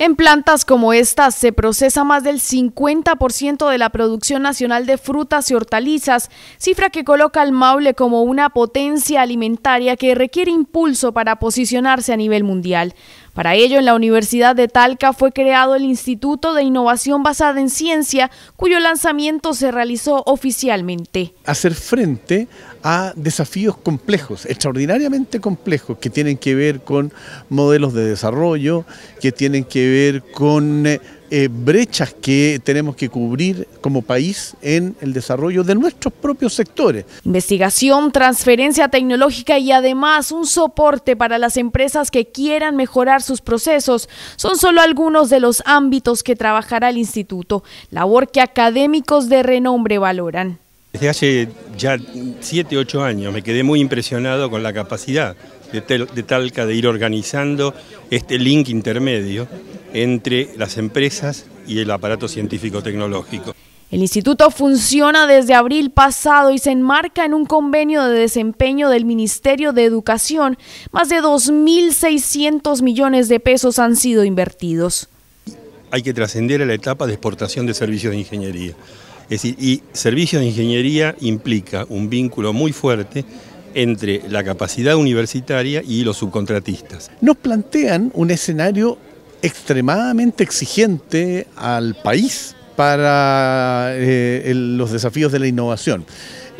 En plantas como estas se procesa más del 50% de la producción nacional de frutas y hortalizas, cifra que coloca al Maule como una potencia alimentaria que requiere impulso para posicionarse a nivel mundial. Para ello, en la Universidad de Talca fue creado el Instituto de Innovación Basada en Ciencia, cuyo lanzamiento se realizó oficialmente. Hacer frente a desafíos complejos, extraordinariamente complejos, que tienen que ver con modelos de desarrollo, que tienen que ver con... Eh, eh, brechas que tenemos que cubrir como país en el desarrollo de nuestros propios sectores. Investigación, transferencia tecnológica y además un soporte para las empresas que quieran mejorar sus procesos son solo algunos de los ámbitos que trabajará el instituto, labor que académicos de renombre valoran. Desde hace ya 7, 8 años me quedé muy impresionado con la capacidad de Talca de ir organizando este link intermedio entre las empresas y el aparato científico-tecnológico. El instituto funciona desde abril pasado y se enmarca en un convenio de desempeño del Ministerio de Educación. Más de 2.600 millones de pesos han sido invertidos. Hay que trascender a la etapa de exportación de servicios de ingeniería. Es decir, y servicios de ingeniería implica un vínculo muy fuerte entre la capacidad universitaria y los subcontratistas. Nos plantean un escenario extremadamente exigente al país para eh, los desafíos de la innovación.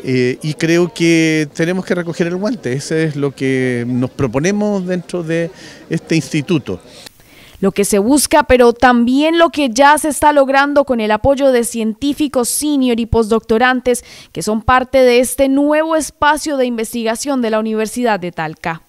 Eh, y creo que tenemos que recoger el guante, eso es lo que nos proponemos dentro de este instituto lo que se busca, pero también lo que ya se está logrando con el apoyo de científicos senior y postdoctorantes que son parte de este nuevo espacio de investigación de la Universidad de Talca.